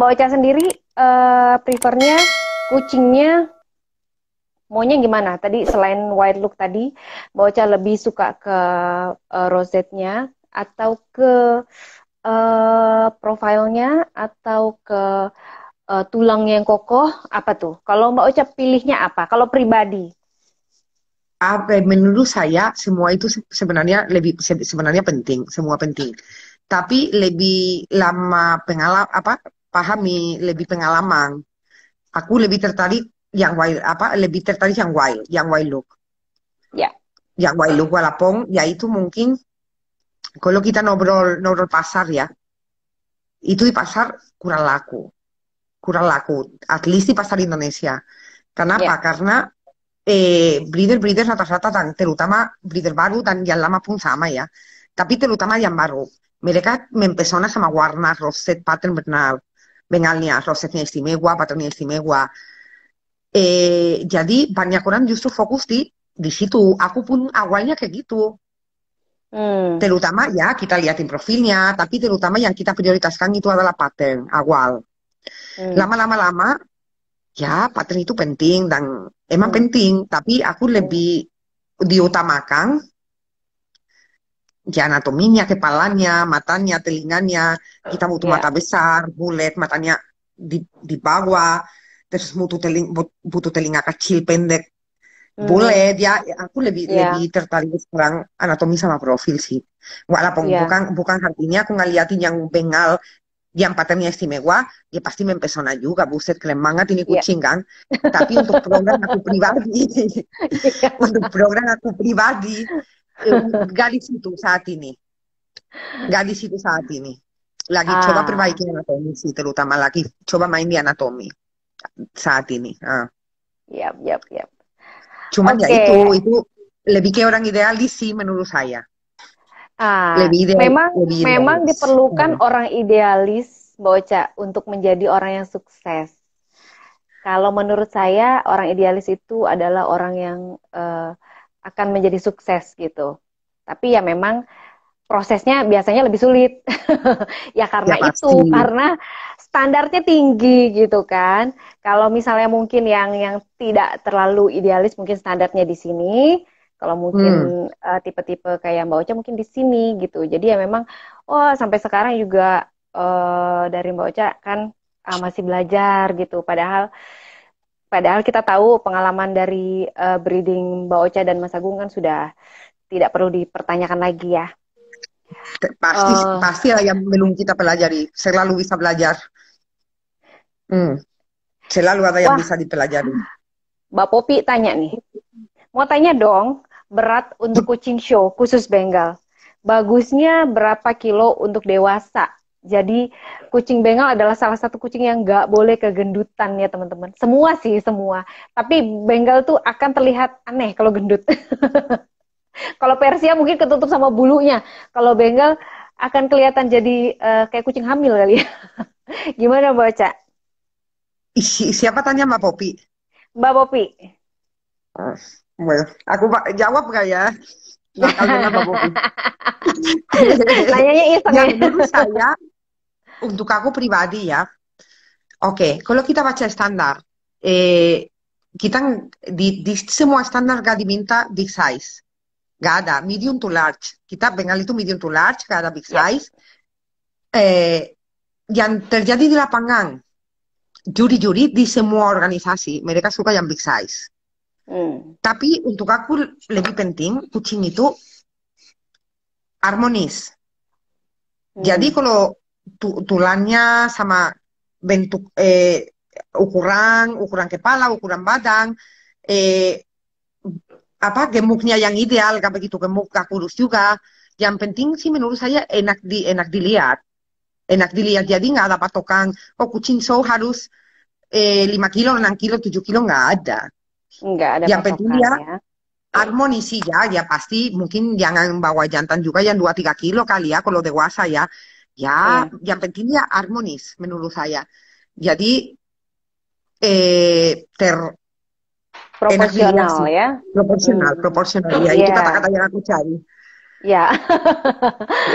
Mbak Ocha sendiri uh, prefernya kucingnya maunya gimana? Tadi selain white look tadi, Mbak Ocha lebih suka ke uh, rosetnya atau ke uh, profilnya atau ke uh, tulang yang kokoh apa tuh? Kalau Mbak Ocha pilihnya apa? Kalau pribadi? Apa menurut saya semua itu sebenarnya lebih sebenarnya penting, semua penting. Tapi lebih lama pengalap apa pahami lebih pengalaman aku lebih tertarik yang wild apa lebih tertarik yang wild yang wild look ya yeah. yang wild look walaupun ya itu mungkin kalau kita ngobrol ngobrol pasar ya itu di pasar kurang laku kurang laku at least di pasar Indonesia kenapa yeah. karena eh, breeder breeder rata-rata dan terutama breeder baru dan yang lama pun sama ya tapi terutama yang baru mereka mempesona sama warna roset pattern benar Bengalnia, Rosek Estimegua, Patronia Estimegua, e, eh, jadi ya baina koran justu fokus di di situ. Aku pun awalnya kayak gitu. Eh. Terutama ya kita liatin profilnya, tapi terutama yang kita prioritaskan itu adalah pattern awal. Eh. Lama-lama-lama, ya pattern itu penting dan emang penting, tapi aku lebih diutamakan ya anatominya, kepalanya, matanya, telinganya. Eh, kita butuh yeah. mata besar, bulat, matanya di, di bawah. Terus butuh, teling, butuh telinga kecil, pendek. mm. bulat, ya, ya aku lebih yeah. lebih tertarik sekarang anatomi sama profil sih. Walaupun yeah. bukan bukan artinya aku ngeliatin yang bengal yang patternnya istimewa, ya pasti mempesona juga, buset keren banget ini ya. kucing yeah. kan. Tapi untuk program aku pribadi, ya. untuk program aku pribadi, gak di situ saat ini. Gak di situ saat ini. lagi coba ah. main perbaiki anatomi saat ini. Ah. Yap, yap, yap. Cuman okay. ya itu, itu lebih ke orang idealis di menurut saya. Ah, lebih ideal, memang lebih idealis. memang diperlukan hmm. orang idealis, Boca, untuk menjadi orang yang sukses. Kalau menurut saya orang idealis itu adalah orang yang uh, akan menjadi sukses gitu. Tapi ya memang prosesnya biasanya lebih sulit. ya karena ya, itu, karena standarnya tinggi gitu kan. Kalau misalnya mungkin yang yang tidak terlalu idealis mungkin standarnya di sini, kalau mungkin hmm. Eh, tipe-tipe hmm. uh, kayak Mbak Ocha mungkin di sini gitu. Jadi ya memang oh sampai sekarang juga uh, dari Mbak Ocha kan uh, masih belajar gitu. Padahal Padahal kita tahu pengalaman dari uh, breeding Mbak Ocha dan Mas Agung kan sudah tidak perlu dipertanyakan lagi ya. Pasti uh, pasti lah yang belum kita pelajari. Selalu bisa belajar. Hmm. Selalu ada yang Wah. bisa dipelajari. Mbak Popi tanya nih. Mau tanya dong, berat untuk kucing show khusus Bengal. Bagusnya berapa kilo untuk dewasa? Jadi kucing bengal adalah salah satu kucing yang nggak boleh kegendutan ya teman-teman. Semua sih semua. Tapi bengal tuh akan terlihat aneh kalau gendut. kalau Persia mungkin ketutup sama bulunya. Kalau bengal akan kelihatan jadi uh, kayak kucing hamil kali ya. Gimana Mbak Oca? siapa tanya Mbak Popi? Mbak Popi. Uh, ah, well, aku jawab gak ya? nakal dengan Pak Bobi. Nanyanya iseng iya ya. dulu saya, untuk aku pribadi ya, Oke, okay, kalau kita baca standar, eh, kita di, di semua standar gak diminta big size. Gak ada, medium to large. Kita bengal itu medium to large, gak ada big ya. size. Yeah. Eh, yang terjadi di lapangan, juri-juri di semua organisasi, mereka suka yang big size. Hmm. Tapi untuk aku lebih penting kucing itu harmonis. Hmm. Jadi kalau tulannya tulangnya sama bentuk eh, ukuran, ukuran kepala, ukuran badan, eh, apa gemuknya yang ideal, gak begitu gemuk, gak kurus juga. Yang penting sih menurut saya enak di enak dilihat, enak dilihat. Jadi nggak ada patokan, oh kucing so harus eh, 5 kilo, 6 kilo, 7 kilo nggak ada. Enggak ada yang penting dia ya. sih ya, ya pasti mungkin jangan bawa jantan juga yang dua tiga kilo kali ya kalau dewasa ya. Ya, hmm. yang penting dia harmonis menurut saya. Jadi eh ter proporsional ya. Proporsional, hmm. proporsional ya. Yeah. Itu iya. kata-kata yang aku cari. Ya.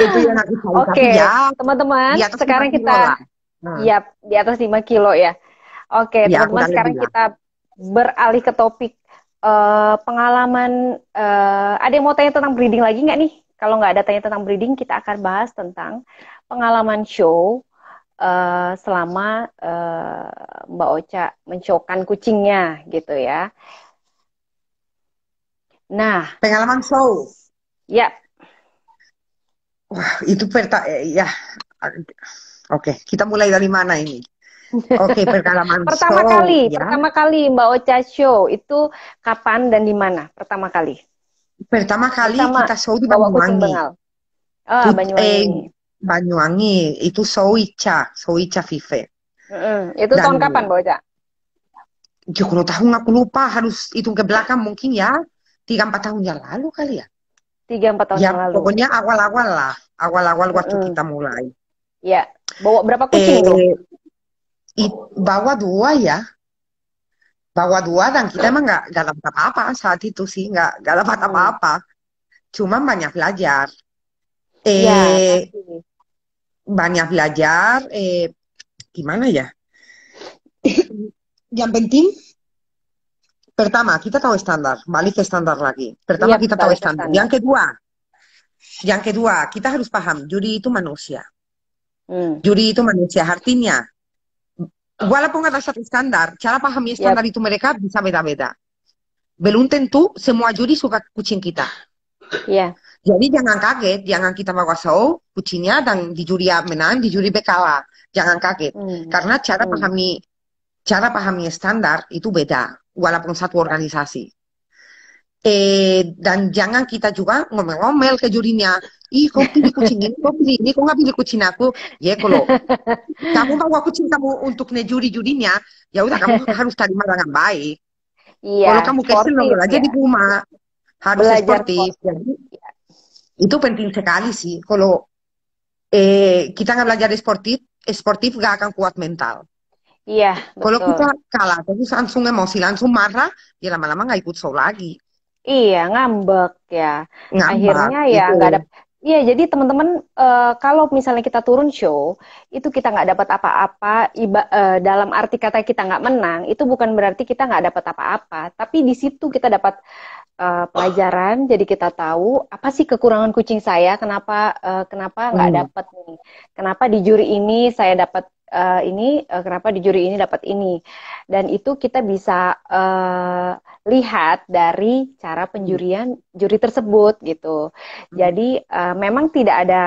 itu yang aku cari. Oke, okay. ya, teman-teman, sekarang kita ya di atas lima kilo ya. Oke, ya, teman-teman sekarang kita beralih ke topik uh, pengalaman uh, ada yang mau tanya tentang breeding lagi nggak nih? Kalau nggak ada tanya tentang breeding, kita akan bahas tentang pengalaman show uh, selama uh, Mbak Ocha mencokan kucingnya gitu ya. Nah, pengalaman show. Ya. Yep. Wah, itu perta ya. Oke, okay. kita mulai dari mana ini? Oke, okay, pertama Pertama kali, ya. pertama kali Mbak Ocha show itu kapan dan di mana? Pertama kali. Pertama kali pertama, kita show di Banyuwangi. oh, Banyuwangi. Eh, Banyuwangi itu show Ica, show Ica Vive. Mm-hmm. Itu dan, tahun kapan Mbak Ocha? Ya kalau tahun aku lupa harus hitung ke belakang mungkin ya tiga empat tahun yang lalu kali ya. Tiga empat tahun ya, yang lalu. Pokoknya awal-awal lah, awal-awal waktu mm. kita mulai. Ya, bawa berapa kucing eh, tuh? it, bawa dua ya bawa dua dan kita emang gak, gak dapat apa-apa saat itu sih gak, gak dapat hmm. apa-apa cuma banyak belajar eh ya, banyak belajar eh gimana ya yang penting pertama kita tahu standar balik ke standar lagi pertama ya, kita tahu standar. yang kedua yang kedua kita harus paham juri itu manusia hmm. juri itu manusia artinya walaupun ada satu standar, cara pahami standar itu mereka bisa beda-beda. Belum tentu semua juri suka kucing kita. Iya. Yeah. Jadi jangan kaget, jangan kita sao, kucingnya dan di juri ya menang, di juri berkalah. Jangan kaget, hmm. karena cara hmm. pahami cara pahami standar itu beda, walaupun satu organisasi eh, dan jangan kita juga ngomel-ngomel ke jurinya ih kau pilih kucing ini kau pilih ini kok nggak pilih kucing aku ya kalau kamu bawa kucing kamu untuk ngejuri jurinya ya udah kamu harus terima dengan baik iya, kalau kamu kesel aja ya. di rumah harus belajar sportif jadi iya. itu penting sekali sih kalau eh, kita nggak belajar sportif eh, sportif gak akan kuat mental Iya, Kalau kita kalah, terus langsung emosi, langsung marah, ya lama-lama nggak ikut show lagi. Iya, ngambek ya. Ngambek, Akhirnya ya gitu. nggak ada Iya, jadi teman-teman uh, kalau misalnya kita turun show, itu kita nggak dapat apa-apa. Uh, dalam arti kata kita nggak menang, itu bukan berarti kita nggak dapat apa-apa. Tapi di situ kita dapat uh, pelajaran, jadi kita tahu apa sih kekurangan kucing saya, kenapa uh, kenapa nggak hmm. dapat nih, kenapa di juri ini saya dapat uh, ini uh, kenapa di juri ini dapat ini dan itu kita bisa uh, lihat dari cara penjurian juri tersebut gitu hmm. jadi uh, memang tidak ada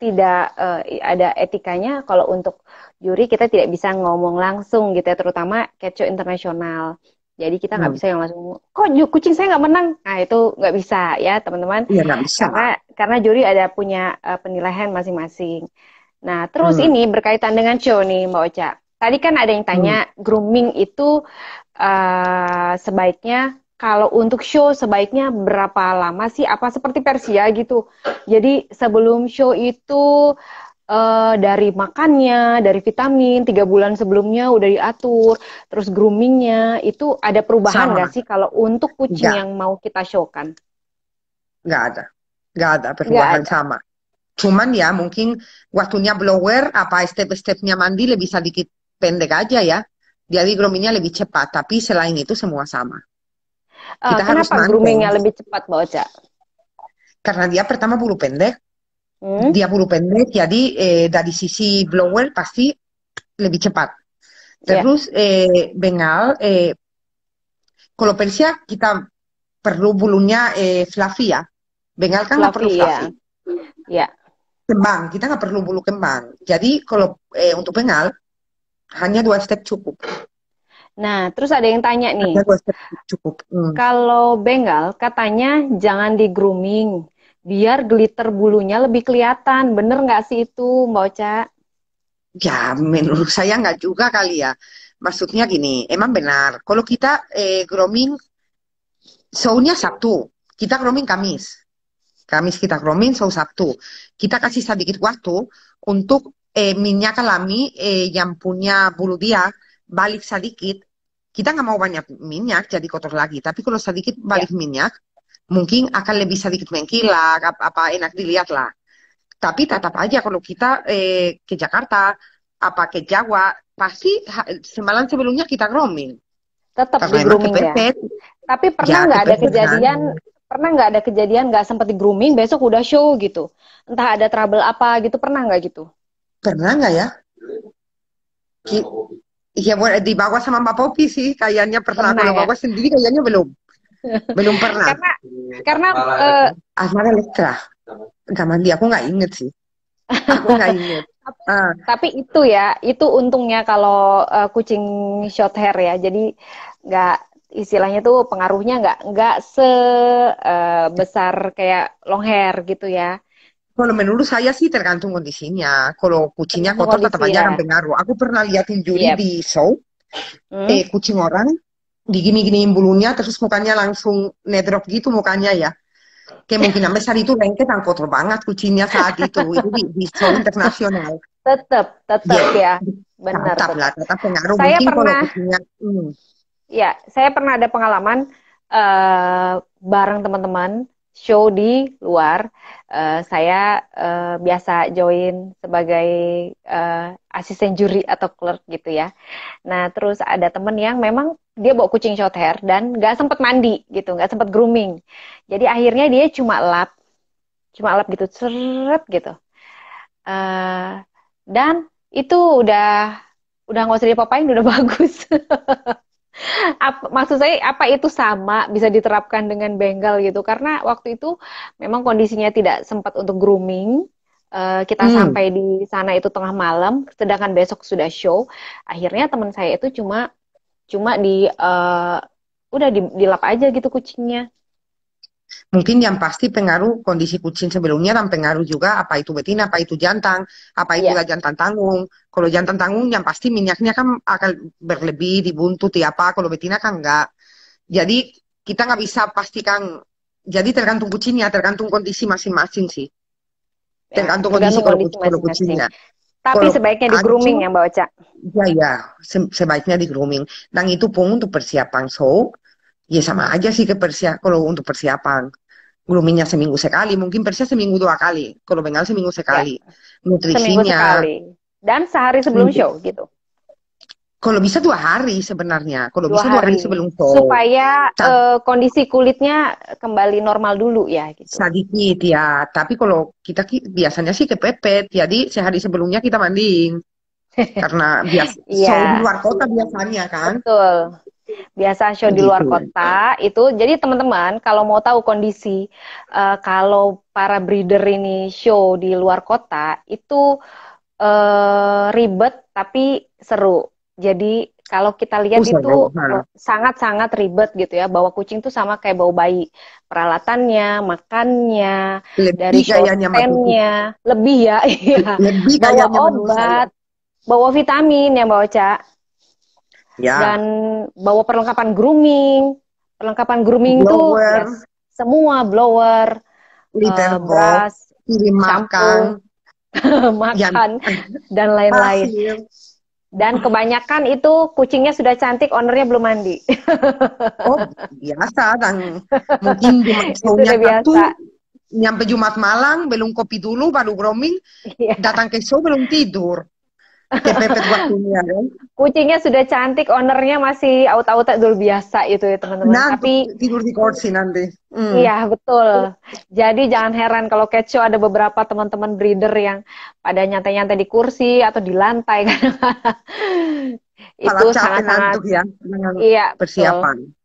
tidak uh, ada etikanya kalau untuk juri kita tidak bisa ngomong langsung gitu ya terutama kecoh internasional jadi kita nggak hmm. bisa yang langsung kok kucing saya nggak menang nah itu nggak bisa ya teman-teman ya, karena karena juri ada punya uh, penilaian masing-masing Nah, terus hmm. ini berkaitan dengan show nih Mbak Ocha. Tadi kan ada yang tanya hmm. grooming itu uh, sebaiknya kalau untuk show sebaiknya berapa lama sih? Apa seperti Persia gitu? Jadi sebelum show itu uh, dari makannya, dari vitamin, tiga bulan sebelumnya udah diatur, terus groomingnya itu ada perubahan nggak sih kalau untuk kucing gak. yang mau kita show kan? Nggak ada, nggak ada perubahan gak ada. sama. Cuman ya mungkin waktunya blower apa step-stepnya mandi lebih sedikit pendek aja ya. Jadi groomingnya lebih cepat, tapi selain itu semua sama. Uh, Kita kenapa harus groomingnya lebih cepat, Mbak Oca? Karena dia pertama bulu pendek, hmm? dia bulu pendek, jadi eh, dari sisi blower pasti lebih cepat. Ya. Terus yeah. eh, bengal, eh, kalau Persia kita perlu bulunya eh, fluffy ya. Bengal kan nggak perlu fluffy. yeah. Yeah kembang, kita nggak perlu bulu kembang. Jadi kalau eh, untuk pengal hanya dua step cukup. Nah, terus ada yang tanya nih. Hanya dua step cukup. Hmm. Kalau bengal katanya jangan di grooming, biar glitter bulunya lebih kelihatan. Bener nggak sih itu, Mbak Oca? Ya, menurut saya nggak juga kali ya. Maksudnya gini, emang benar. Kalau kita eh, grooming, shownya Sabtu, kita grooming Kamis Kamis kita kromin, sau Sabtu. Kita kasih sedikit waktu untuk eh, minyak alami eh, yang punya bulu dia balik sedikit. Kita nggak mau banyak minyak jadi kotor lagi, tapi kalau sedikit ya. balik ya. minyak, mungkin akan lebih sedikit mengkilap, apa, apa enak dilihat lah. Tapi tetap aja kalau kita eh, ke Jakarta, apa ke Jawa, pasti semalam sebelumnya kita grooming. Tetap di grooming ya. Tapi pernah ya, nggak ya, ada kan. kejadian pernah nggak ada kejadian nggak sempat di grooming besok udah show gitu entah ada trouble apa gitu pernah nggak gitu pernah nggak ya Iya, ya dibawa sama Mbak Popi sih kayaknya pernah, pernah kalau ya? sendiri kayaknya belum belum pernah karena karena uh, Asmara Lektra sama mandi, aku nggak inget sih aku nggak inget Uh. Tapi itu ya, itu untungnya kalau uh, kucing short hair ya. Jadi nggak istilahnya tuh pengaruhnya nggak nggak sebesar eh, uh, kayak long hair gitu ya. Kalau menurut saya sih tergantung kondisinya. Kalau kucingnya kotor tetap aja akan ya. pengaruh. Aku pernah liatin juri yep. di show, hmm. eh, kucing orang digini-giniin bulunya, terus mukanya langsung nedrop gitu mukanya ya. Kemungkinan besar itu lengket dan kotor banget kucingnya saat itu. itu di, di show internasional. Tetap, tetap ya. ya. Benar. Tetap lah, tetap pengaruh. Saya Mungkin pernah... kalau kucingnya, hmm ya saya pernah ada pengalaman uh, bareng teman-teman show di luar. Uh, saya uh, biasa join sebagai uh, asisten juri atau clerk gitu ya. Nah terus ada teman yang memang dia bawa kucing short hair dan nggak sempet mandi gitu, nggak sempat grooming. Jadi akhirnya dia cuma lap, cuma lap gitu, seret gitu. Uh, dan itu udah udah nggak usah dipapain udah bagus apa, maksud saya apa itu sama bisa diterapkan dengan Bengal gitu karena waktu itu memang kondisinya tidak sempat untuk grooming uh, kita hmm. sampai di sana itu tengah malam sedangkan besok sudah show akhirnya teman saya itu cuma cuma di uh, udah di, dilap aja gitu kucingnya mungkin yang pasti pengaruh kondisi kucing sebelumnya dan pengaruh juga apa itu betina, apa itu jantan, apa itu yeah. jantan tanggung. Kalau jantan tanggung yang pasti minyaknya kan akan berlebih dibuntut ya apa, kalau betina kan enggak. Jadi kita nggak bisa pastikan. Jadi tergantung kucingnya, tergantung kondisi masing-masing sih. Ya, tergantung, tergantung kondisi, kondisi kalau, kucingnya. Tapi kalau sebaiknya di grooming ya Mbak Oca. Iya, ya, sebaiknya di grooming. Dan nah, itu pun untuk persiapan show, Ya sama aja sih ke Persia kalau untuk persiapan. Groomingnya seminggu sekali, mungkin Persia seminggu dua kali, kalau Bengal seminggu ya. sekali. Ya. Nutrisinya. Seminggu sekali. Dan sehari sebelum show gitu. Kalau bisa dua hari sebenarnya, kalau dua bisa dua hari sebelum show. Supaya uh, kondisi kulitnya kembali normal dulu ya. Gitu. Sedikit ya, tapi kalau kita biasanya sih kepepet, jadi sehari sebelumnya kita mandiin. Karena biasa iya. yeah. show di luar kota biasanya kan. Betul biasa show di luar iya. kota itu jadi teman-teman kalau mau tahu kondisi uh, kalau para breeder ini show di luar kota itu uh, ribet tapi seru jadi kalau kita lihat Usah, itu sangat-sangat ribet gitu ya bawa kucing tuh sama kayak bawa bayi peralatannya makannya lebih dari kayaknya lebih ya iya. lebih bawa obat bawa vitamin ya bawa cak ya. dan bawa perlengkapan grooming perlengkapan grooming blower. tuh semua blower liter eh, uh, makan makan dan lain-lain dan kebanyakan itu kucingnya sudah cantik, ownernya belum mandi. oh, biasa kan. Mungkin cuma itu nyampe Jumat malam, belum kopi dulu, baru grooming, yeah. datang ke show belum tidur. Kepepet waktunya kan. Kucingnya sudah cantik, ownernya masih auta-auta dulu biasa itu ya teman-teman. Nah, Tapi tidur di kursi nanti. Hmm. Iya betul. Jadi jangan heran kalau keco ada beberapa teman-teman breeder yang pada nyantai-nyantai di kursi atau di lantai kan. itu sangat-sangat ya, iya, persiapan. Betul.